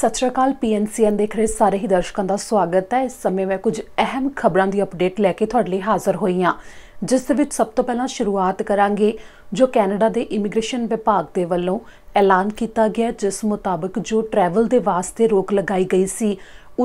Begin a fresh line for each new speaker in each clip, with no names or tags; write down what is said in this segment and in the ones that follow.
ਸਤਿ ਸ਼੍ਰੀ ਅਕਾਲ ਪੀਐਨਸੀਐਨ ਦੇਖ ਰਹੇ ਸਾਰੇ ਹੀ ਦਰਸ਼ਕਾਂ ਦਾ ਸਵਾਗਤ ਹੈ ਇਸ ਸਮੇਂ ਮੈਂ ਕੁਝ ਅਹਿਮ ਖਬਰਾਂ ਦੀ ਅਪਡੇਟ ਲੈ ਕੇ ਤੁਹਾਡੇ ਲਈ ਹਾਜ਼ਰ ਹੋਈ ਹਾਂ ਜਿਸ ਦੇ ਵਿੱਚ ਸਭ ਤੋਂ ਪਹਿਲਾਂ ਸ਼ੁਰੂਆਤ ਕਰਾਂਗੇ ਜੋ ਕੈਨੇਡਾ ਦੇ ਇਮੀਗ੍ਰੇਸ਼ਨ ਵਿਭਾਗ ਦੇ ਵੱਲੋਂ ਐਲਾਨ ਕੀਤਾ ਗਿਆ ਜਿਸ ਮੁਤਾਬਕ ਜੋ ਟਰੈਵਲ ਦੇ ਵਾਸਤੇ ਰੋਕ ਲਗਾਈ ਗਈ ਸੀ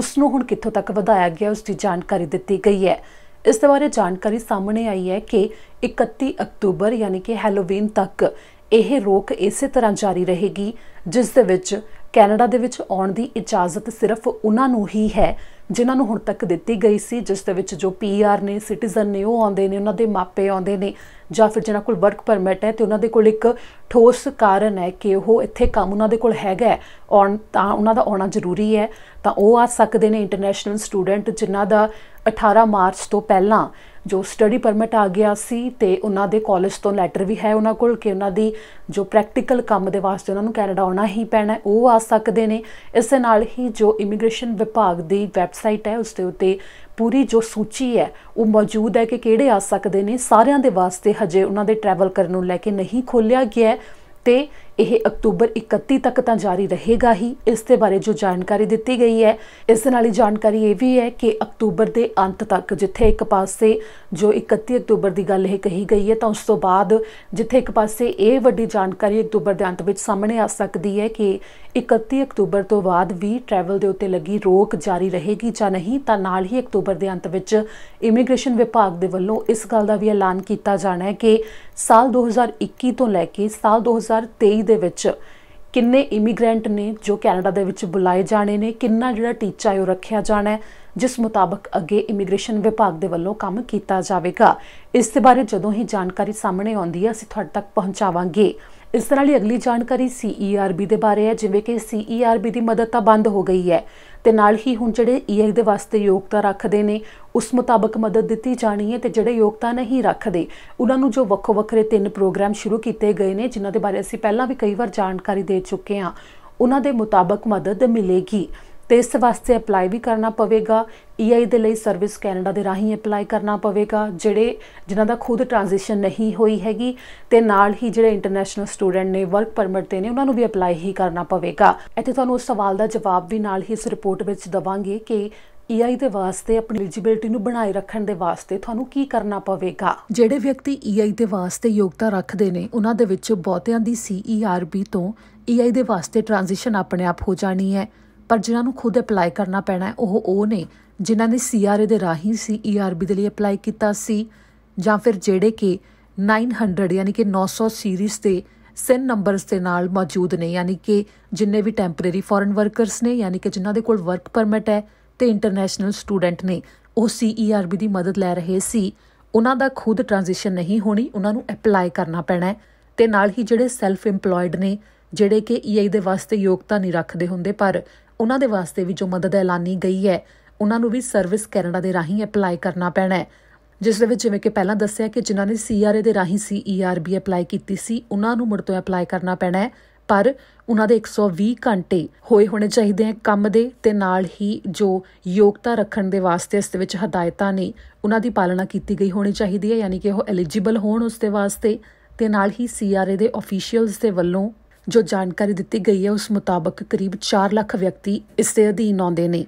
ਉਸ ਨੂੰ ਹੁਣ ਕਿੱਥੋਂ ਤੱਕ ਵਧਾਇਆ ਗਿਆ ਉਸ ਦੀ ਜਾਣਕਾਰੀ ਦਿੱਤੀ ਗਈ ਹੈ ਇਸ ਦੇ ਬਾਰੇ ਜਾਣਕਾਰੀ ਸਾਹਮਣੇ ਆਈ ਹੈ ਕਿ 31 ਅਕਤੂਬਰ ਯਾਨੀ ਕਿ ਹੈਲੋਵੀਨ ਤੱਕ ਇਹ ਰੋਕ ਇਸੇ ਤਰ੍ਹਾਂ ਜਾਰੀ ਰਹੇਗੀ ਜਿਸ ਦੇ ਵਿੱਚ ਕੈਨੇਡਾ ਦੇ ਵਿੱਚ ਆਉਣ ਦੀ ਇਜਾਜ਼ਤ ਸਿਰਫ ਉਹਨਾਂ ਨੂੰ ਹੀ ਹੈ ਜਿਨ੍ਹਾਂ ਨੂੰ ਹੁਣ ਤੱਕ ਦਿੱਤੀ ਗਈ ਸੀ ਜਿਸ ਦੇ ਵਿੱਚ ਜੋ ਪੀਆਰ ਨੇ ਸਿਟੀਜ਼ਨ ਨੇ ਉਹ ਆਉਂਦੇ ਨੇ ਉਹਨਾਂ ਦੇ ਮਾਪੇ ਆਉਂਦੇ ਨੇ ਜਾਂ ਫਿਰ ਜਿਨ੍ਹਾਂ ਕੋਲ ਵਰਕ ਪਰਮਿਟ ਹੈ ਤੇ ਉਹਨਾਂ ਦੇ ਕੋਲ ਇੱਕ ਠੋਸ ਕਾਰਨ ਹੈ ਕਿ ਉਹ ਇੱਥੇ ਕੰਮ ਉਹਨਾਂ ਦੇ ਕੋਲ ਹੈਗਾ ਔਰ ਤਾਂ ਉਹਨਾਂ ਦਾ ਆਉਣਾ ਜ਼ਰੂਰੀ ਹੈ ਤਾਂ ਉਹ ਆ ਸਕਦੇ ਨੇ ਇੰਟਰਨੈਸ਼ਨਲ ਸਟੂਡੈਂਟ ਜਿਨ੍ਹਾਂ ਦਾ 18 ਮਾਰਚ ਤੋਂ ਪਹਿਲਾਂ ਜੋ ਸਟੱਡੀ ਪਰਮਿਟ ਆ ਗਿਆ ਸੀ ਤੇ ਉਹਨਾਂ ਦੇ ਕਾਲਜ ਤੋਂ ਲੈਟਰ ਵੀ ਹੈ ਉਹਨਾਂ ਕੋਲ ਕਿ ਉਹਨਾਂ ਦੀ ਜੋ ਪ੍ਰੈਕਟੀਕਲ ਕੰਮ ਦੇ ਵਾਸਤੇ ਉਹਨਾਂ ਨੂੰ ਕੈਨੇਡਾ ਆਉਣਾ ਹੀ ਪੈਣਾ ਉਹ ਆ ਸਕਦੇ ਨੇ ਇਸ ਦੇ ਨਾਲ ਹੀ ਜੋ ਇਮੀਗ੍ਰੇਸ਼ਨ ਵਿਭਾਗ ਦੀ ਵੈਬਸਾਈਟ ਹੈ ਉਸ ਦੇ ਉੱਤੇ ਪੂਰੀ ਜੋ ਸੂਚੀ ਹੈ ਉਹ ਮੌਜੂਦ ਹੈ ਕਿ ਕਿਹੜੇ ਆ ਸਕਦੇ ਨੇ ਸਾਰਿਆਂ ਦੇ ਵਾਸਤੇ ਹਜੇ ਉਹਨਾਂ ਦੇ ਟਰੈਵਲ ਕਰਨ ਨੂੰ ਲੈ ਕੇ ਨਹੀਂ ਖੋਲਿਆ ਗਿਆ ਹੈ ਤੇ ਇਹ ਅਕਤੂਬਰ 31 ਤੱਕ ਤਾਂ ਜਾਰੀ ਰਹੇਗਾ ਹੀ ਇਸ ਦੇ ਬਾਰੇ ਜੋ ਜਾਣਕਾਰੀ ਦਿੱਤੀ ਗਈ ਹੈ ਇਸ ਦੇ ਨਾਲ ਹੀ ਜਾਣਕਾਰੀ ਇਹ ਵੀ ਹੈ ਕਿ ਅਕਤੂਬਰ ਦੇ ਅੰਤ ਤੱਕ ਜਿੱਥੇ ਇੱਕ ਪਾਸੇ ਜੋ 31 ਅਕਤੂਬਰ ਦੀ ਗੱਲ ਇਹ ਕਹੀ ਗਈ ਹੈ ਤਾਂ ਉਸ ਤੋਂ ਬਾਅਦ ਜਿੱਥੇ ਇੱਕ ਪਾਸੇ ਇਹ ਵੱਡੀ ਜਾਣਕਾਰੀ ਅਕਤੂਬਰ ਦੇ ਅੰਤ ਵਿੱਚ ਸਾਹਮਣੇ ਆ ਸਕਦੀ ਹੈ ਕਿ 31 ਅਕਤੂਬਰ ਤੋਂ ਬਾਅਦ ਵੀ ਟਰੈਵਲ ਦੇ ਉੱਤੇ ਲੱਗੀ ਰੋਕ ਜਾਰੀ ਰਹੇਗੀ ਜਾਂ ਨਹੀਂ ਤਾਂ ਨਾਲ ਹੀ ਅਕਤੂਬਰ ਦੇ ਅੰਤ ਵਿੱਚ ਇਮੀਗ੍ਰੇਸ਼ਨ ਵਿਭਾਗ ਦੇ ਵੱਲੋਂ ਇਸ ਗੱਲ ਦਾ ਵੀ ਐਲਾਨ ਕੀਤਾ ਜਾਣਾ ਹੈ ਕਿ ਸਾਲ 2021 ਤੋਂ ਲੈ ਕੇ ਸਾਲ 20 2023 ਦੇ ਵਿੱਚ ਕਿੰਨੇ ਇਮੀਗ੍ਰੈਂਟ ਨੇ ਜੋ ਕੈਨੇਡਾ ਦੇ ਵਿੱਚ ਬੁਲਾਏ ਜਾਣੇ ਨੇ ਕਿੰਨਾ ਜਿਹੜਾ ਟੀਚਾ ਹੈ ਉਹ ਰੱਖਿਆ ਜਾਣਾ ਹੈ ਜਿਸ ਮੁਤਾਬਕ ਅੱਗੇ ਇਮੀਗ੍ਰੇਸ਼ਨ ਵਿਭਾਗ ਦੇ ਵੱਲੋਂ ਕੰਮ ਕੀਤਾ ਜਾਵੇਗਾ ਇਸ ਦੇ ਬਾਰੇ ਜਦੋਂ ਹੀ ਜਾਣਕਾਰੀ ਸਾਹਮਣੇ ਆਉਂਦੀ ਹੈ ਅਸੀਂ ਤੁਹਾਡੇ ਤੱਕ ਪਹੁੰਚਾਵਾਂਗੇ ਇਸ ਤਰ੍ਹਾਂ ਲਈ ਅਗਲੀ ਜਾਣਕਾਰੀ ਸੀਈਆਰਬੀ e ਦੇ ਬਾਰੇ ਹੈ ਜਿਵੇਂ ਕਿ ਸੀਈਆਰਬੀ e ਦੀ ਮਦਦ ਤਾਂ ਬੰਦ ਹੋ ਗਈ ਹੈ ਤੇ ਨਾਲ ਹੀ ਹੁਣ ਜਿਹੜੇ EI ਦੇ ਵਾਸਤੇ ਯੋਗਤਾ ਰੱਖਦੇ ਨੇ ਉਸ ਮੁਤਾਬਕ ਮਦਦ ਦਿੱਤੀ ਜਾਣੀ ਹੈ ਤੇ ਜਿਹੜੇ ਯੋਗਤਾ ਨਹੀਂ ਰੱਖਦੇ ਉਹਨਾਂ ਨੂੰ ਜੋ ਵੱਖੋ ਵੱਖਰੇ ਤਿੰਨ ਪ੍ਰੋਗਰਾਮ ਸ਼ੁਰੂ ਕੀਤੇ ਗਏ ਨੇ ਜਿਨ੍ਹਾਂ ਦੇ ਬਾਰੇ ਅਸੀਂ ਪਹਿਲਾਂ ਵੀ ਕਈ ਵਾਰ ਜਾਣਕਾਰੀ ਦੇ ਚੁੱਕੇ ਹਾਂ ਉਹਨਾਂ ਦੇ ਮੁਤਾਬਕ ਮਦਦ ਮਿਲੇਗੀ ਤੇ ਇਸ ਵਾਸਤੇ ਅਪਲਾਈ ਵੀ ਕਰਨਾ ਪਵੇਗਾ ਈਆਈ e ਦੇ ਲਈ ਸਰਵਿਸ ਕੈਨੇਡਾ ਦੇ ਰਾਹੀਂ ਅਪਲਾਈ ਕਰਨਾ ਪਵੇਗਾ ਜਿਹੜੇ ਜਿਨ੍ਹਾਂ ਦਾ ਖੁਦ ਟ੍ਰਾਂਜੀਸ਼ਨ ਨਹੀਂ ਹੋਈ ਹੈਗੀ ਤੇ ਨਾਲ ਹੀ ਜਿਹੜੇ ਇੰਟਰਨੈਸ਼ਨਲ ਸਟੂਡੈਂਟ ਨੇ ਵਰਕ ਪਰਮਿਟ ਤੇ ਨੇ ਉਹਨਾਂ ਨੂੰ ਵੀ ਅਪਲਾਈ ਹੀ ਕਰਨਾ ਪਵੇਗਾ ਇੱਥੇ ਤੁਹਾਨੂੰ ਉਸ ਸਵਾਲ ਦਾ ਜਵਾਬ ਵੀ ਨਾਲ ਹੀ ਇਸ ਰਿਪੋਰਟ ਵਿੱਚ ਦਵਾਂਗੇ ਕਿ ਈਆਈ e ਦੇ ਵਾਸਤੇ ਆਪਣੀ ਐਲੀਜੀਬਿਲਟੀ ਨੂੰ ਬਣਾਈ ਰੱਖਣ ਦੇ ਵਾਸਤੇ ਤੁਹਾਨੂੰ ਕੀ ਕਰਨਾ ਪਵੇਗਾ ਜਿਹੜੇ ਵਿਅਕਤੀ ਈਆਈ e ਦੇ ਵਾਸਤੇ ਯੋਗਤਾ ਰੱਖਦੇ ਨੇ ਉਹਨਾਂ ਦੇ ਵਿੱਚੋਂ ਬਹੁਤਿਆਂ ਦੀ ਸੀਈਆਰਬੀ ਤੋਂ ਈਆਈ ਦੇ ਵਾਸਤੇ ਟ੍ਰਾਂਜੀਸ਼ਨ ਆਪਣੇ ਆਪ ਹੋ ਜਾਣੀ ਹੈ ਪਰ ਜਿਨ੍ਹਾਂ ਨੂੰ ਖੁਦ ਅਪਲਾਈ ਕਰਨਾ ਪੈਣਾ ਹੈ ਉਹ ਉਹ ਨੇ ਜਿਨ੍ਹਾਂ ਨੇ ਸੀਆਰਏ ਦੇ ਰਾਹੀਂ ਸੀਈਆਰਬੀ e ਦੇ ਲਈ ਅਪਲਾਈ ਕੀਤਾ ਸੀ ਜਾਂ ਫਿਰ ਜਿਹੜੇ ਕਿ 900 ਯਾਨੀ ਕਿ 900 ਸੀਰੀਜ਼ ਦੇ ਸਿਨ ਨੰਬਰਸ ਦੇ ਨਾਲ ਮੌਜੂਦ ਨੇ ਯਾਨੀ ਕਿ ਜਿੰਨੇ ਵੀ ਟੈਂਪਰੇਰੀ ਫੋਰਨ ਵਰਕਰਸ ਨੇ ਯਾਨੀ ਕਿ ਜਿਨ੍ਹਾਂ ਦੇ ਕੋਲ ਵਰਕ ਪਰਮਿਟ ਹੈ ਤੇ ਇੰਟਰਨੈਸ਼ਨਲ ਸਟੂਡੈਂਟ ਨੇ ਉਹ ਸੀਈਆਰਬੀ e ਦੀ ਮਦਦ ਲੈ ਰਹੇ ਸੀ ਉਹਨਾਂ ਦਾ ਖੁਦ ਟ੍ਰਾਂਜੀਸ਼ਨ ਨਹੀਂ ਹੋਣੀ ਉਹਨਾਂ ਨੂੰ ਅਪਲਾਈ ਕਰਨਾ ਪੈਣਾ ਹੈ ਤੇ ਨਾਲ ਹੀ ਜਿਹੜੇ ਸੈਲਫ ਏਮਪਲੋਇਡ ਨੇ ਜਿਹੜੇ ਕਿ ਈਆਈ ਦੇ ਵਾਸਤੇ ਯੋਗਤਾ ਨਹੀਂ ਰੱਖਦੇ ਹੁੰਦੇ ਪਰ ਉਹਨਾਂ ਦੇ ਵਾਸਤੇ ਵੀ ਜੋ ਮਦਦ ਐਲਾਨੀ ਗਈ ਹੈ ਉਹਨਾਂ ਨੂੰ ਵੀ ਸਰਵਿਸ ਕੈਨੇਡਾ ਦੇ ਰਾਹੀਂ ਅਪਲਾਈ ਕਰਨਾ ਪੈਣਾ ਹੈ ਜਿਸ ਦੇ ਵਿੱਚ ਜਿਵੇਂ ਕਿ ਪਹਿਲਾਂ ਦੱਸਿਆ ਕਿ ਜਿਨ੍ਹਾਂ ਨੇ ਸੀਆਰਏ ਦੇ ਰਾਹੀਂ ਸੀਈਆਰਬੀ ਅਪਲਾਈ ਕੀਤੀ ਸੀ ਉਹਨਾਂ ਨੂੰ ਮੁੜ ਤੋਂ ਅਪਲਾਈ ਕਰਨਾ ਪੈਣਾ ਹੈ ਪਰ ਉਹਨਾਂ ਦੇ 120 ਘੰਟੇ ਹੋਏ ਹੋਣੇ ਚਾਹੀਦੇ ਹਨ ਕੰਮ ਦੇ ਤੇ ਨਾਲ ਹੀ ਜੋ ਯੋਗਤਾ ਰੱਖਣ ਦੇ ਵਾਸਤੇ ਇਸ ਦੇ ਵਿੱਚ ਹਦਾਇਤਾਂ ਨੇ ਉਹਨਾਂ ਦੀ ਪਾਲਣਾ ਕੀਤੀ ਗਈ ਹੋਣੀ ਚਾਹੀਦੀ ਹੈ ਯਾਨੀ ਕਿ ਉਹ ਐਲੀਜੀਬਲ ਹੋਣ ਉਸ ਦੇ ਵਾਸਤੇ ਤੇ ਨਾਲ ਹੀ ਸੀਆਰਏ ਦੇ ਅਫੀਸ਼ੀਅਲਸ ਦੇ ਵੱਲੋਂ ਜੋ ਜਾਣਕਾਰੀ ਦਿੱਤੀ ਗਈ ਹੈ ਉਸ ਮੁਤਾਬਕ ਕਰੀਬ 4 ਲੱਖ ਵਿਅਕਤੀ ਇਸ ਦੇ ਅਧੀਨ ਆਉਂਦੇ ਨੇ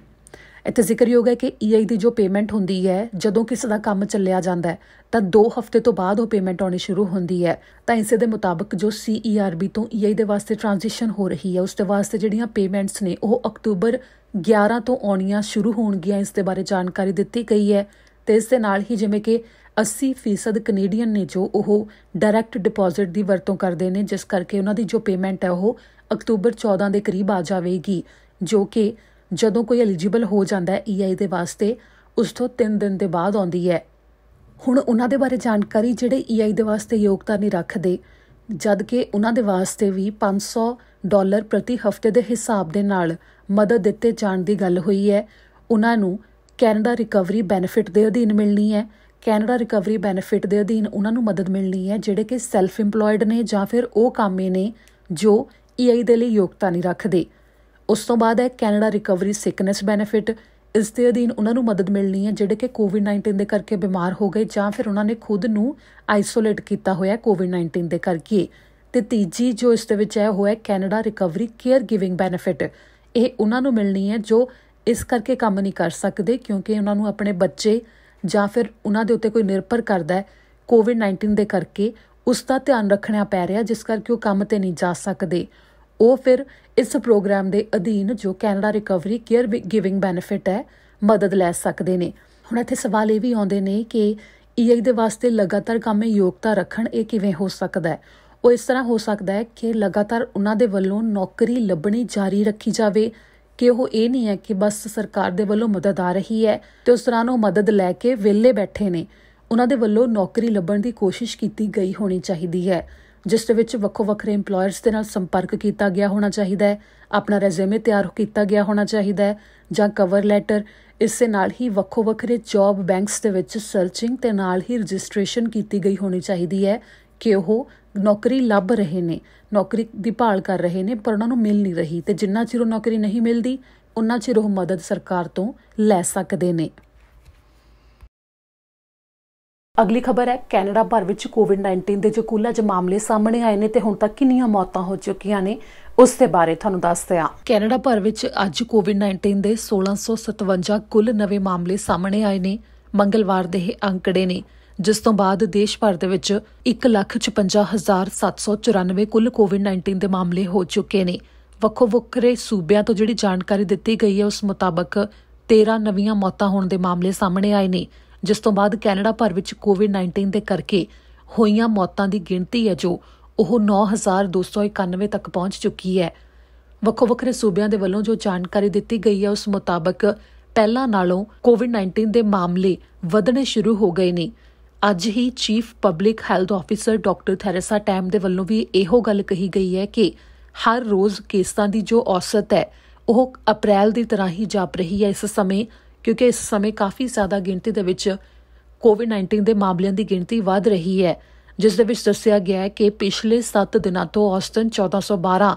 ਇੱਥੇ ਜ਼ਿਕਰਯੋਗ ਹੈ ਕਿ ਈਆਈ ਦੀ ਜੋ ਪੇਮੈਂਟ ਹੁੰਦੀ ਹੈ ਜਦੋਂ ਕਿਸੇ ਦਾ ਕੰਮ ਚੱਲਿਆ ਜਾਂਦਾ ਹੈ ਤਾਂ 2 ਹਫ਼ਤੇ ਤੋਂ ਬਾਅਦ ਉਹ ਪੇਮੈਂਟ ਆਉਣੀ ਸ਼ੁਰੂ ਹੁੰਦੀ ਹੈ ਤਾਂ ਇਸੇ ਦੇ ਮੁਤਾਬਕ ਜੋ ਸੀਈਆਰਬੀ e ਤੋਂ ਈਆਈ ਦੇ ਵਾਸਤੇ ਟ੍ਰਾਂਜੀਸ਼ਨ ਹੋ ਰਹੀ ਹੈ ਉਸ ਦੇ ਵਾਸਤੇ ਜਿਹੜੀਆਂ ਪੇਮੈਂਟਸ ਨੇ ਉਹ ਅਕਤੂਬਰ 11 ਤੋਂ ਆਉਣੀਆਂ ਸ਼ੁਰੂ ਹੋਣਗੀਆਂ ਇਸ ਦੇ ਬਾਰੇ ਜਾਣਕਾਰੀ ਦਿੱਤੀ ਗਈ ਹੈ ਤੇ ਇਸ ਦੇ ਨਾਲ ਹੀ ਜਿਵੇਂ ਕਿ 80% ਕੈਨੇਡੀਅਨ ਨੇ ਜੋ ਉਹ ਡਾਇਰੈਕਟ ਡਿਪੋਜ਼ਿਟ ਦੀ ਵਰਤੋਂ ਕਰਦੇ ਨੇ ਜਿਸ ਕਰਕੇ ਉਹਨਾਂ ਦੀ ਜੋ ਪੇਮੈਂਟ ਹੈ ਉਹ ਅਕਤੂਬਰ 14 ਦੇ ਕਰੀਬ ਆ ਜਾਵੇਗੀ ਜੋ ਕਿ ਜਦੋਂ ਕੋਈ ਐਲੀਜੀਬਲ ਹੋ ਜਾਂਦਾ ਹੈ ਈਆਈ e ਦੇ ਵਾਸਤੇ ਉਸ ਤੋਂ 3 ਦਿਨ ਦੇ ਬਾਅਦ ਆਉਂਦੀ ਹੈ ਹੁਣ ਉਹਨਾਂ ਦੇ ਬਾਰੇ ਜਾਣਕਾਰੀ ਜਿਹੜੇ ਈਆਈ e ਦੇ ਵਾਸਤੇ ਯੋਗਤਾ ਨਹੀਂ ਰੱਖਦੇ ਜਦ ਕਿ ਉਹਨਾਂ ਦੇ ਵਾਸਤੇ ਵੀ 500 ਡਾਲਰ ਪ੍ਰਤੀ ਹਫਤੇ ਦੇ ਹਿਸਾਬ ਦੇ ਨਾਲ ਮਦਦ ਦਿੱਤੇ ਜਾਣ ਦੀ ਗੱਲ ਹੋਈ ਹੈ ਉਹਨਾਂ ਨੂੰ ਕੈਨੇਡਾ ਰਿਕਵਰੀ ਬੈਨੀਫਿਟ ਦੇ ਅਧੀਨ ਮਿਲਣੀ ਹੈ ਕੈਨੇਡਾ ਰਿਕਵਰੀ ਬੈਨੀਫਿਟ ਦੇ ਅਧੀਨ ਉਹਨਾਂ ਨੂੰ ਮਦਦ ਮਿਲਣੀ ਹੈ ਜਿਹੜੇ ਕਿ ਸੈਲਫ ਏਮਪਲੋਇਡ ਨੇ ਜਾਂ ਫਿਰ ਉਹ ਕਾਮੇ ਨੇ ਜੋ ਈਆਈ e ਦੇ ਲਈ ਯੋਗਤਾ ਨਹੀਂ ਰੱਖਦੇ ਉਸ ਤੋਂ ਬਾਅਦ ਹੈ ਕੈਨੇਡਾ ਰਿਕਵਰੀ ਸਿਕਨੈਸ ਬੈਨੀਫਿਟ ਇਸ ਦੇ ਅਧੀਨ ਉਹਨਾਂ ਨੂੰ ਮਦਦ ਮਿਲਣੀ ਹੈ ਜਿਹੜੇ ਕਿ ਕੋਵਿਡ-19 ਦੇ ਕਰਕੇ ਬਿਮਾਰ ਹੋ ਗਏ ਜਾਂ ਫਿਰ ਉਹਨਾਂ ਨੇ ਖੁਦ ਨੂੰ ਆਈਸੋਲੇਟ ਕੀਤਾ ਹੋਇਆ ਕੋਵਿਡ-19 ਦੇ ਕਰਕੇ ਤੇ ਤੀਜੀ ਜੋ ਇਸ ਦੇ ਵਿੱਚ ਹੈ ਉਹ ਹੈ Canada recovery caregiving benefit ਇਹ ਉਹਨਾਂ ਨੂੰ ਮਿਲਣੀ ਹੈ ਜੋ ਇਸ ਕਰਕੇ ਕੰਮ ਨਹੀਂ ਕਰ ਸਕਦੇ ਕਿਉਂਕਿ ਉਹਨਾਂ ਨੂੰ ਆਪਣੇ ਬੱਚੇ ਜਾਂ ਫਿਰ ਉਹਨਾਂ ਦੇ ਉੱਤੇ ਕੋਈ ਨਿਰਭਰ ਕਰਦਾ ਹੈ ਕੋਵਿਡ-19 ਦੇ ਕਰਕੇ ਉਸ ਦਾ ਧਿਆਨ ਰੱਖਣਾ ਪੈ ਰਿਹਾ ਜਿਸ ਕਰਕੇ ਉਹ ਕੰਮ ਤੇ ਨਹੀਂ ਜਾ ਸਕਦੇ ਉਹ ਫਿਰ ਇਸ ਪ੍ਰੋਗਰਾਮ ਦੇ ਅਧੀਨ ਜੋ Canada recovery caregiving benefit ਹੈ ਮਦਦ ਲੈ ਸਕਦੇ ਨੇ ਹੁਣ ਇੱਥੇ ਸਵਾਲ ਇਹ ਵੀ ਆਉਂਦੇ ਨੇ ਕਿ ਈਏ e ਦੇ ਵਾਸਤੇ ਲਗਾਤਾਰ ਕੰਮੇ ਯੋਗਤਾ ਰੱਖਣ ਇਹ ਕਿਵੇਂ ਹੋ ਸਕਦਾ ਹੈ ਉਹ ਇਸ ਤਰ੍ਹਾਂ ਹੋ ਸਕਦਾ ਹੈ ਕਿ ਲਗਾਤਾਰ ਉਹਨਾਂ ਦੇ ਵੱਲੋਂ ਨੌਕਰੀ ਲੱਭਣੀ ਜਾਰੀ ਰੱਖੀ ਜਾਵੇ ਕਿ ਉਹ ਇਹ ਨਹੀਂ ਹੈ ਕਿ ਬਸ ਸਰਕਾਰ ਦੇ ਵੱਲੋਂ ਮਦਦ ਆ ਰਹੀ ਹੈ ਤੇ ਉਸ ਤਰ੍ਹਾਂ ਉਹ ਮਦਦ ਲੈ ਕੇ ਵਿਲੇ ਬੈਠੇ ਨੇ ਉਹਨਾਂ ਦੇ ਵੱਲੋਂ ਨੌਕਰੀ ਲੱਭਣ ਦੀ ਕੋਸ਼ਿਸ਼ ਕੀਤੀ ਗਈ ਹੋਣੀ ਚਾਹੀਦੀ ਹੈ ਜਿਸ ਦੇ ਵਿੱਚ ਵੱਖੋ ਵੱਖਰੇ EMPLOYERS ਦੇ ਨਾਲ ਸੰਪਰਕ ਕੀਤਾ ਗਿਆ ਹੋਣਾ ਚਾਹੀਦਾ ਹੈ ਆਪਣਾ ਰੈਜ਼ਿਊਮੇ ਤਿਆਰ ਕੀਤਾ ਗਿਆ ਹੋਣਾ ਚਾਹੀਦਾ ਹੈ ਜਾਂ ਕਵਰ ਲੈਟਰ ਇਸ ਦੇ ਨਾਲ ਹੀ ਵੱਖੋ ਵੱਖਰੇ ਜੌਬ ਬੈਂਕਸ ਦੇ ਵਿੱਚ ਸਰਚਿੰਗ ਤੇ ਨਾਲ ਹੀ ਰਜਿਸਟ੍ਰੇਸ਼ਨ ਕੀਤੀ ਗਈ ਹੋਣੀ ਚਾਹੀਦੀ ਹੈ ਕਿ ਉਹ ਨੌਕਰੀ ਲੱਭ ਰਹੇ ਨੇ ਨੌਕਰੀ ਦੀ ਭਾਲ ਕਰ ਰਹੇ ਨੇ ਪਰ ਉਹਨਾਂ ਨੂੰ ਮਿਲ ਨਹੀਂ ਰਹੀ ਤੇ ਜਿੰਨਾ ਚਿਰ ਉਹ ਨੌਕਰੀ ਨਹੀਂ ਮਿਲਦੀ ਉਹਨਾਂ ਚਿਰ ਉਹ ਮਦਦ ਸਰਕਾਰ ਤੋਂ ਲੈ ਸਕਦੇ ਨੇ ਅਗਲੀ ਖਬਰ ਹੈ ਕੈਨੇਡਾ ਭਰ ਵਿੱਚ ਕੋਵਿਡ-19 ਦੇ ਜੋ ਕੁੱਲ ਅਜ ਮਾਮਲੇ ਸਾਹਮਣੇ ਆਏ ਨੇ ਤੇ ਹੁਣ ਤੱਕ ਕਿੰਨੀਆਂ ਮੌਤਾਂ ਹੋ ਚੁੱਕੀਆਂ ਨੇ ਉਸ ਦੇ ਬਾਰੇ ਤੁਹਾਨੂੰ ਦੱਸਦੇ ਆ ਕੈਨੇਡਾ ਭਰ ਵਿੱਚ ਅੱਜ ਕੋਵਿਡ-19 ਦੇ 1657 ਕੁੱਲ ਨਵੇਂ ਮਾਮਲੇ ਸਾਹਮਣੇ ਆਏ ਨੇ ਮੰਗਲਵਾਰ ਦੇ ਇਹ ਅੰਕੜੇ ਨੇ ਜਿਸ ਤੋਂ ਬਾਅਦ ਦੇਸ਼ ਭਰ ਦੇ ਵਿੱਚ 156794 ਕੁੱਲ ਕੋਵਿਡ-19 ਦੇ ਮਾਮਲੇ ਹੋ ਚੁੱਕੇ ਨੇ ਵੱਖੋ ਵੱਖਰੇ ਸੂਬਿਆਂ ਤੋਂ ਜਿਹੜੀ ਜਾਣਕਾਰੀ ਦਿੱਤੀ ਗਈ ਹੈ ਉਸ ਮੁਤਾਬਕ 13 ਨਵੀਆਂ ਮੌਤਾਂ ਹੋਣ ਦੇ ਮਾਮਲੇ ਸਾਹਮਣੇ ਆਏ ਨੇ ਜਿਸ ਤੋਂ ਬਾਅਦ ਕੈਨੇਡਾ ਭਰ ਵਿੱਚ ਕੋਵਿਡ-19 ਦੇ ਕਰਕੇ ਹੋਈਆਂ ਮੌਤਾਂ ਦੀ ਗਿਣਤੀ ਹੈ ਜੋ ਉਹ 9291 ਤੱਕ ਪਹੁੰਚ ਚੁੱਕੀ ਹੈ ਵੱਖੋ ਵੱਖਰੇ ਸੂਬਿਆਂ ਦੇ ਵੱਲੋਂ ਜੋ ਜਾਣਕਾਰੀ ਦਿੱਤੀ ਗਈ ਹੈ ਉਸ ਮੁਤਾਬਕ ਪਹਿਲਾਂ ਨਾਲੋਂ ਕੋਵਿਡ-19 ਦੇ ਮਾਮਲੇ ਵਧਣੇ ਸ਼ੁਰੂ ਹੋ ਗਏ ਨੇ ਅੱਜ ਹੀ chief public health officer doctor Theresa Tam ਦੇ ਵੱਲੋਂ ਵੀ ਇਹੋ ਗੱਲ ਕਹੀ ਗਈ ਹੈ ਕਿ ਹਰ ਰੋਜ਼ ਕੇਸਾਂ ਦੀ ਜੋ ਔਸਤ ਹੈ ਉਹ ਅਪ੍ਰੈਲ ਦੀ ਤਰ੍ਹਾਂ ਹੀ ਜਾਪ ਰਹੀ ਹੈ ਇਸ ਸਮੇਂ ਕਿਉਂਕਿ ਇਸ ਸਮੇਂ ਕਾਫੀ ਜ਼ਿਆਦਾ ਗਿਣਤੀ ਦੇ ਵਿੱਚ ਕੋਵਿਡ-19 ਦੇ ਮਾਮਲਿਆਂ ਦੀ ਗਿਣਤੀ ਵਧ ਰਹੀ ਹੈ ਜਿਸ ਦੇ ਵਿੱਚ ਦੱਸਿਆ ਗਿਆ ਹੈ ਕਿ ਪਿਛਲੇ 7 ਦਿਨਾਂ ਤੋਂ ਔਸਤਨ 1412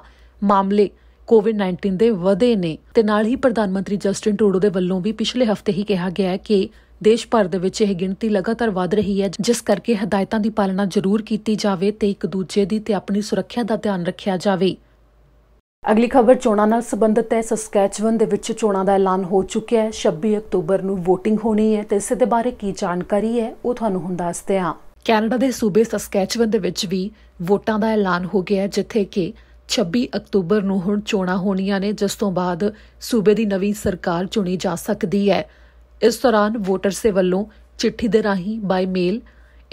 ਮਾਮਲੇ ਕੋਵਿਡ-19 ਦੇ ਵਧੇ ਨੇ ਤੇ ਨਾਲ ਹੀ ਪ੍ਰਧਾਨ ਮੰਤਰੀ ਜਸਟਿਨ ਟਰੂਡੋ ਦੇ ਵੱਲੋਂ ਵੀ ਪਿਛਲੇ ਹਫਤੇ ਹੀ ਕਿਹਾ ਗਿਆ ਹੈ ਕਿ ਦੇਸ਼ ਭਰ ਦੇ ਵਿੱਚ ਇਹ ਗਿਣਤੀ ਲਗਾਤਾਰ ਵਧ ਰਹੀ ਹੈ ਜਿਸ ਕਰਕੇ ਹਦਾਇਤਾਂ ਦੀ ਪਾਲਣਾ ਜ਼ਰੂਰ ਕੀਤੀ ਜਾਵੇ ਤੇ ਇੱਕ ਦੂਜੇ ਦੀ ਤੇ ਆਪਣੀ ਸੁਰੱਖਿਆ ਦਾ ਧਿਆਨ ਰੱਖਿਆ ਜਾਵੇ ਅਗਲੀ ਖਬਰ ਚੋਣਾਂ ਨਾਲ ਸੰਬੰਧਿਤ ਹੈ ਸਸਕੈਚਵਨ ਦੇ ਵਿੱਚ ਚੋਣਾਂ ਦਾ ਐਲਾਨ ਹੋ ਚੁੱਕਿਆ ਹੈ 26 ਅਕਤੂਬਰ ਨੂੰ VOTING ਹੋਣੀ ਹੈ ਤੇ ਇਸ ਦੇ ਬਾਰੇ ਕੀ ਜਾਣਕਾਰੀ ਹੈ ਉਹ ਤੁਹਾਨੂੰ ਹੁਣ ਦੱਸਦੇ ਹਾਂ ਕੈਨੇਡਾ ਦੇ ਸੂਬੇ ਸਸਕੈਚਵਨ ਦੇ ਵਿੱਚ ਵੀ ਵੋਟਾਂ ਦਾ ਐਲਾਨ ਹੋ ਗਿਆ ਹੈ ਜਿੱਥੇ ਕਿ 26 ਅਕਤੂਬਰ ਨੂੰ ਹੁਣ ਚੋਣਾਂ ਹੋਣੀਆਂ ਨੇ ਜਿਸ ਤੋਂ ਬਾਅਦ ਸੂਬੇ ਦੀ ਨਵੀਂ ਸਰਕਾਰ ਚੁਣੀ ਜਾ ਸਕਦੀ ਹੈ ਇਸ ਦੌਰਾਨ ਵੋਟਰਸ ਦੇ ਵੱਲੋਂ ਚਿੱਠੀ ਦੇ ਰਾਹੀਂ ਬਾਈ ਮੇਲ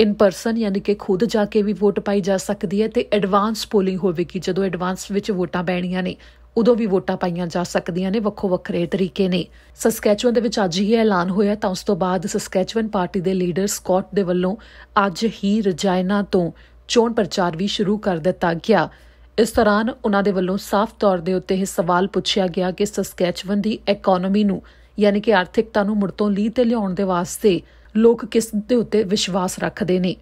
ਇਨ ਪਰਸਨ ਯਾਨੀ ਕਿ ਖੁਦ ਜਾ ਕੇ ਵੀ ਵੋਟ ਪਾਈ ਜਾ ਸਕਦੀ ਹੈ ਤੇ ਐਡਵਾਂਸ ਪੋਲਿੰਗ ਹੋਵੇਗੀ ਜਦੋਂ ਐਡਵਾਂਸ ਵਿੱਚ ਵੋਟਾਂ ਪੈਣੀਆਂ ਨੇ ਉਦੋਂ ਵੀ ਵੋਟਾਂ ਪਾਈਆਂ ਜਾ ਸਕਦੀਆਂ ਨੇ ਵੱਖੋ ਵੱਖਰੇ ਤਰੀਕੇ ਨੇ ਸਸਕੈਚੂਅਨ ਦੇ ਵਿੱਚ ਅੱਜ ਹੀ ਐਲਾਨ ਹੋਇਆ ਤਾਂ ਉਸ ਤੋਂ ਬਾਅਦ ਸਸਕੈਚੂਅਨ ਪਾਰਟੀ ਦੇ ਲੀਡਰ ਸਕਾਟ ਦੇ ਵੱਲੋਂ ਅੱਜ ਹੀ ਰਜਾਇਨਾ ਤੋਂ ਚੋਣ ਪ੍ਰਚਾਰ ਵੀ ਸ਼ੁਰੂ ਕਰ ਦਿੱਤਾ ਗਿਆ ਇਸ ਦੌਰਾਨ ਉਹਨਾਂ ਦੇ ਵੱਲੋਂ ਸਾਫ਼ ਤੌਰ ਦੇ ਉੱਤੇ ਇਹ ਸਵਾਲ ਪੁੱਛਿਆ ਗਿਆ ਕਿ ਸਸਕੈਚੂਅਨ ਦੀ ਇਕਨੋਮੀ ਨੂੰ ਯਾਨੀ ਕਿ ਆਰਥਿਕਤਾ ਨੂੰ ਮੁੜ ਤੋਂ ਲੀਹ ਤੇ ਲਿਆਉਣ ਦੇ ਵਾਸਤੇ ਲੋਕ ਕਿਸ ਦੇ ਉੱਤੇ ਵਿਸ਼ਵਾਸ ਰੱਖਦੇ ਨੇ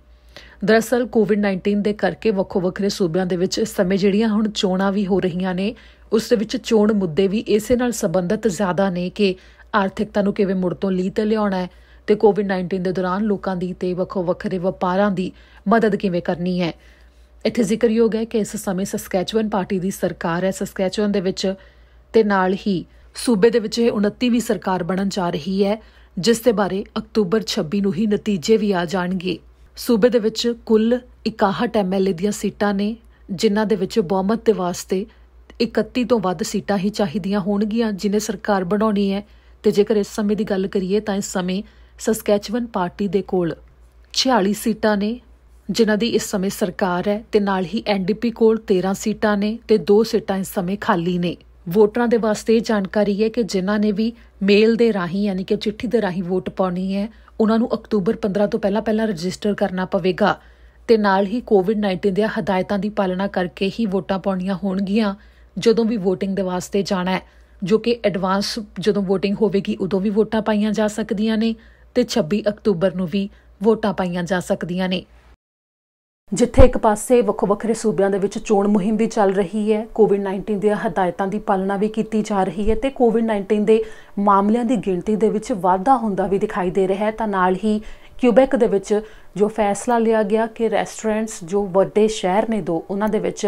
ਦਰਅਸਲ ਕੋਵਿਡ-19 ਦੇ ਕਰਕੇ ਵੱਖੋ-ਵੱਖਰੇ ਸੂਬਿਆਂ ਦੇ ਵਿੱਚ ਇਸ ਸਮੇਂ ਜਿਹੜੀਆਂ ਹੁਣ ਚੋਣਾਂ ਵੀ ਹੋ ਰਹੀਆਂ ਨੇ ਉਸ ਦੇ ਵਿੱਚ ਚੋਣ ਮੁੱਦੇ ਵੀ ਇਸੇ ਨਾਲ ਸੰਬੰਧਿਤ ਜ਼ਿਆਦਾ ਨੇ ਕਿ ਆਰਥਿਕਤਾ ਨੂੰ ਕਿਵੇਂ ਮੁੜ ਤੋਂ ਲੀਹ ਤੇ ਲਿਆਉਣਾ ਹੈ ਤੇ ਕੋਵਿਡ-19 ਦੇ ਦੌਰਾਨ ਲੋਕਾਂ ਦੀ ਤੇ ਵੱਖੋ-ਵੱਖਰੇ ਵਪਾਰਾਂ ਦੀ ਮਦਦ ਕਿਵੇਂ ਕਰਨੀ ਹੈ ਇੱਥੇ ਜ਼ਿਕਰਯੋਗ ਹੈ ਕਿ ਇਸ ਸਮੇਂ ਸਸਕੈਚੁਅਨ ਪਾਰਟੀ ਦੀ ਸਰਕਾਰ ਹੈ ਸਸਕੈਚੁਅਨ ਦੇ ਵਿੱਚ ਤੇ ਨਾਲ ਹੀ ਸੂਬੇ ਦੇ ਵਿੱਚ ਇਹ 29ਵੀਂ ਸਰਕਾਰ ਬਣਨ ਜਾ ਰਹੀ ਹੈ ਜਿਸ ਦੇ ਬਾਰੇ ਅਕਤੂਬਰ 26 ਨੂੰ ਹੀ ਨਤੀਜੇ ਵੀ ਆ ਜਾਣਗੇ ਸੂਬੇ ਦੇ ਵਿੱਚ ਕੁੱਲ 61 ਐਮਐਲਏ ਦੀਆਂ ਸੀਟਾਂ ਨੇ ਜਿਨ੍ਹਾਂ ਦੇ ਵਿੱਚ ਬਹੁਮਤ ਦੇ ਵਾਸਤੇ 31 ਤੋਂ ਵੱਧ ਸੀਟਾਂ ਹੀ ਚਾਹੀਦੀਆਂ ਹੋਣਗੀਆਂ ਜਿਨੇ ਸਰਕਾਰ ਬਣਾਉਣੀ ਹੈ ਤੇ ਜੇਕਰ ਇਸ ਸਮੇਂ ਦੀ ਗੱਲ ਕਰੀਏ ਤਾਂ ਇਸ ਸਮੇਂ ਸਸਕੈਚਵਨ ਪਾਰਟੀ ਦੇ ਕੋਲ 46 ਸੀਟਾਂ ਨੇ ਜਿਨ੍ਹਾਂ ਦੀ ਇਸ ਸਮੇਂ ਸਰਕਾਰ ਹੈ ਤੇ ਨਾਲ ਹੀ ਐਨਡੀਪੀ ਕੋਲ 13 ਸੀਟਾਂ ਨੇ ਤੇ 2 ਸੀਟਾਂ ਇਸ ਸਮੇਂ ਖਾਲੀ ਨੇ ਵੋਟਰਾਂ ਦੇ ਵਾਸਤੇ ਜਾਣਕਾਰੀ ਹੈ ਕਿ ਜਿਨ੍ਹਾਂ ਨੇ ਵੀ ਮੇਲ ਦੇ ਰਾਹੀਂ ਯਾਨੀ ਕਿ ਚਿੱਠੀ ਦੇ ਰਾਹੀਂ ਵੋਟ ਪਾਉਣੀ ਹੈ ਉਹਨਾਂ ਨੂੰ ਅਕਤੂਬਰ 15 ਤੋਂ ਪਹਿਲਾਂ ਪਹਿਲਾਂ ਰਜਿਸਟਰ ਕਰਨਾ ਪਵੇਗਾ ਤੇ ਨਾਲ ਹੀ ਕੋਵਿਡ-19 ਦੀਆਂ ਹਦਾਇਤਾਂ ਦੀ ਪਾਲਣਾ ਕਰਕੇ ਹੀ ਵੋਟਾਂ ਪਾਉਣੀਆਂ ਹੋਣਗੀਆਂ ਜਦੋਂ ਵੀ VOTING ਦੇ ਵਾਸਤੇ ਜਾਣਾ ਹੈ ਜੋ ਕਿ ਐਡਵਾਂਸ ਜਦੋਂ VOTING ਹੋਵੇਗੀ ਉਦੋਂ ਵੀ ਵੋਟਾਂ ਪਾਈਆਂ ਜਾ ਸਕਦੀਆਂ ਨੇ ਤੇ 26 ਅਕਤੂਬਰ ਨੂੰ ਵੀ ਵੋਟਾਂ ਪਾਈਆਂ ਜਾ ਸਕਦੀਆਂ ਨੇ ਜਿੱਥੇ ਇੱਕ ਪਾਸੇ ਵੱਖ-ਵੱਖਰੇ ਸੂਬਿਆਂ ਦੇ ਵਿੱਚ ਚੋਣ ਮੁਹਿੰਮ ਵੀ ਚੱਲ ਰਹੀ ਹੈ ਕੋਵਿਡ-19 ਦੀਆਂ ਹਦਾਇਤਾਂ ਦੀ ਪਾਲਣਾ ਵੀ ਕੀਤੀ ਜਾ ਰਹੀ ਹੈ ਤੇ ਕੋਵਿਡ-19 ਦੇ ਮਾਮਲਿਆਂ ਦੀ ਗਿਣਤੀ ਦੇ ਵਿੱਚ ਵਾਧਾ ਹੁੰਦਾ ਵੀ ਦਿਖਾਈ ਦੇ ਰਿਹਾ ਹੈ ਤਾਂ ਨਾਲ ਹੀ ਕਿਊਬੈਕ ਦੇ ਵਿੱਚ ਜੋ ਫੈਸਲਾ ਲਿਆ ਗਿਆ ਕਿ ਰੈਸਟੋਰੈਂਟਸ ਜੋ ਵੱਡੇ ਸ਼ਹਿਰ ਨੇ ਦੋ ਉਹਨਾਂ ਦੇ ਵਿੱਚ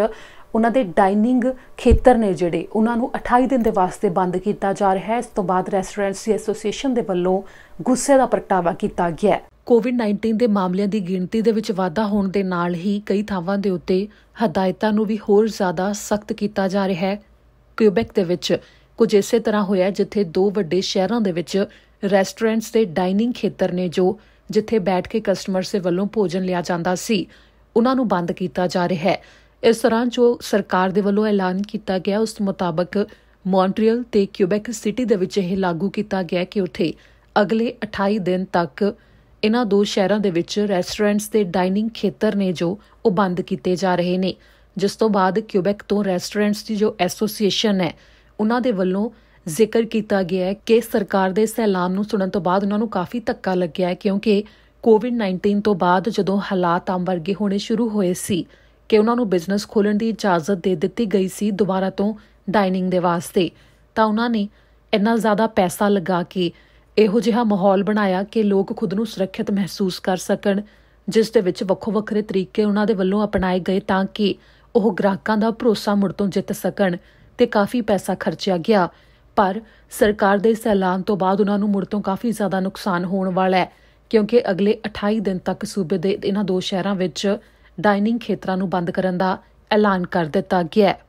ਉਹਨਾਂ ਦੇ ਡਾਈਨਿੰਗ ਖੇਤਰ ਨੇ ਜਿਹੜੇ ਉਹਨਾਂ ਨੂੰ 28 ਦਿਨ ਦੇ ਵਾਸਤੇ ਬੰਦ ਕੀਤਾ ਜਾ ਰਿਹਾ ਹੈ ਇਸ ਤੋਂ ਬਾਅਦ ਰੈਸਟੋਰੈਂਟਸ ਦੀ ਐਸੋਸੀਏਸ਼ਨ ਦੇ ਵੱਲੋਂ ਗੁੱਸੇ ਦਾ ਪ੍ਰਗਟਾਵਾ ਕੀਤਾ ਗਿਆ ਹੈ ਕੋਵਿਡ-19 ਦੇ ਮਾਮਲਿਆਂ ਦੀ ਗਿਣਤੀ ਦੇ ਵਿੱਚ ਵਾਧਾ ਹੋਣ ਦੇ ਨਾਲ ਹੀ ਕਈ ਥਾਵਾਂ ਦੇ ਉੱਤੇ ਹਦਾਇਤਾਂ ਨੂੰ ਵੀ ਹੋਰ ਜ਼ਿਆਦਾ ਸਖਤ ਕੀਤਾ ਜਾ ਰਿਹਾ ਹੈ ਕਿਊਬੈਕ ਦੇ ਵਿੱਚ ਕੁਝ ਇਸੇ ਤਰ੍ਹਾਂ ਹੋਇਆ ਜਿੱਥੇ ਦੋ ਵੱਡੇ ਸ਼ਹਿਰਾਂ ਦੇ ਵਿੱਚ ਰੈਸਟੋਰੈਂਟਸ ਤੇ ਡਾਈਨਿੰਗ ਖੇਤਰ ਨੇ ਜੋ ਜਿੱਥੇ ਬੈਠ ਕੇ ਕਸਟਮਰਸ ਦੇ ਵੱਲੋਂ ਭੋਜਨ ਲਿਆ ਜਾਂਦਾ ਸੀ ਉਹਨਾਂ ਨੂੰ ਬੰਦ ਕੀਤਾ ਜਾ ਰਿਹਾ ਹੈ ਇਸ ਤਰ੍ਹਾਂ ਜੋ ਸਰਕਾਰ ਦੇ ਵੱਲੋਂ ਐਲਾਨ ਕੀਤਾ ਗਿਆ ਉਸ ਮੁਤਾਬਕ ਮੌਂਟਰੀਅਲ ਤੇ ਕਿਊਬੈਕ ਸਿਟੀ ਦੇ ਵਿੱਚ ਇਹ ਲਾਗੂ ਕੀਤਾ ਗਿਆ ਕਿ ਉੱਥੇ ਅਗਲੇ 28 ਦਿਨ ਤੱਕ ਇਹਨਾਂ ਦੋ ਸ਼ਹਿਰਾਂ ਦੇ ਵਿੱਚ ਰੈਸਟੋਰੈਂਟਸ ਤੇ ਡਾਈਨਿੰਗ ਖੇਤਰ ਨੇ ਜੋ ਉਹ ਬੰਦ ਕੀਤੇ ਜਾ ਰਹੇ ਨੇ ਜਿਸ ਤੋਂ ਬਾਅਦ ਕਿਊਬੈਕ ਤੋਂ ਰੈਸਟੋਰੈਂਟਸ ਦੀ ਜੋ ਐਸੋਸੀਏਸ਼ਨ ਹੈ ਉਹਨਾਂ ਦੇ ਵੱਲੋਂ ਜ਼ਿਕਰ ਕੀਤਾ ਗਿਆ ਹੈ ਕਿ ਸਰਕਾਰ ਦੇ ਸੈਲਾਨ ਨੂੰ ਸੁਣਨ ਤੋਂ ਬਾਅਦ ਉਹਨਾਂ ਨੂੰ ਕਾਫੀ ਧੱਕਾ ਲੱਗਿਆ ਹੈ ਕਿਉਂਕਿ ਕੋਵਿਡ-19 ਤੋਂ ਬਾਅਦ ਜਦੋਂ ਹਾਲਾਤ ਆਮ ਵਰਗੇ ਹੋਣੇ ਸ਼ੁਰੂ ਹੋਏ ਸੀ ਕਿ ਉਹਨਾਂ ਨੂੰ ਬਿਜ਼ਨਸ ਖੋਲਣ ਦੀ ਇਜਾਜ਼ਤ ਦੇ ਦਿੱਤੀ ਗਈ ਸੀ ਦੁਬਾਰਾ ਤੋਂ ਡਾਈਨਿੰਗ ਦੇ ਵਾਸਤੇ ਤਾਂ ਉਹਨਾਂ ਨੇ ਇੰਨਾ ਜ਼ਿਆਦਾ ਪੈਸਾ ਲਗਾ ਕੇ ਇਹੋ ਜਿਹਾ ਮਾਹੌਲ ਬਣਾਇਆ ਕਿ ਲੋਕ ਖੁਦ ਨੂੰ ਸੁਰੱਖਿਅਤ ਮਹਿਸੂਸ ਕਰ ਸਕਣ ਜਿਸ ਦੇ ਵਿੱਚ ਵੱਖੋ ਵੱਖਰੇ ਤਰੀਕੇ ਉਹਨਾਂ ਦੇ ਵੱਲੋਂ ਅਪਣਾਏ ਗਏ ਤਾਂ ਕਿ ਉਹ ਗ੍ਰਾਹਕਾਂ ਦਾ ਭਰੋਸਾ ਮੁੜ ਤੋਂ ਜਿੱਤ ਸਕਣ ਤੇ ਕਾਫੀ ਪੈਸਾ ਖਰਚਿਆ ਗਿਆ ਪਰ ਸਰਕਾਰ ਦੇ ਐਲਾਨ ਤੋਂ ਬਾਅਦ ਉਹਨਾਂ ਨੂੰ ਮੁੜ ਤੋਂ ਕਾਫੀ ਜ਼ਿਆਦਾ ਨੁਕਸਾਨ ਹੋਣ ਵਾਲਾ ਹੈ ਕਿਉਂਕਿ ਅਗਲੇ 28 ਦਿਨ ਤੱਕ ਸੂਬੇ ਦੇ ਇਹਨਾਂ ਦੋ ਸ਼ਹਿਰਾਂ ਵਿੱਚ ਡਾਈਨਿੰਗ ਖੇਤਰਾਂ ਨੂੰ ਬੰਦ ਕਰਨ ਦਾ ਐਲਾਨ ਕਰ ਦਿੱਤਾ ਗਿਆ ਹੈ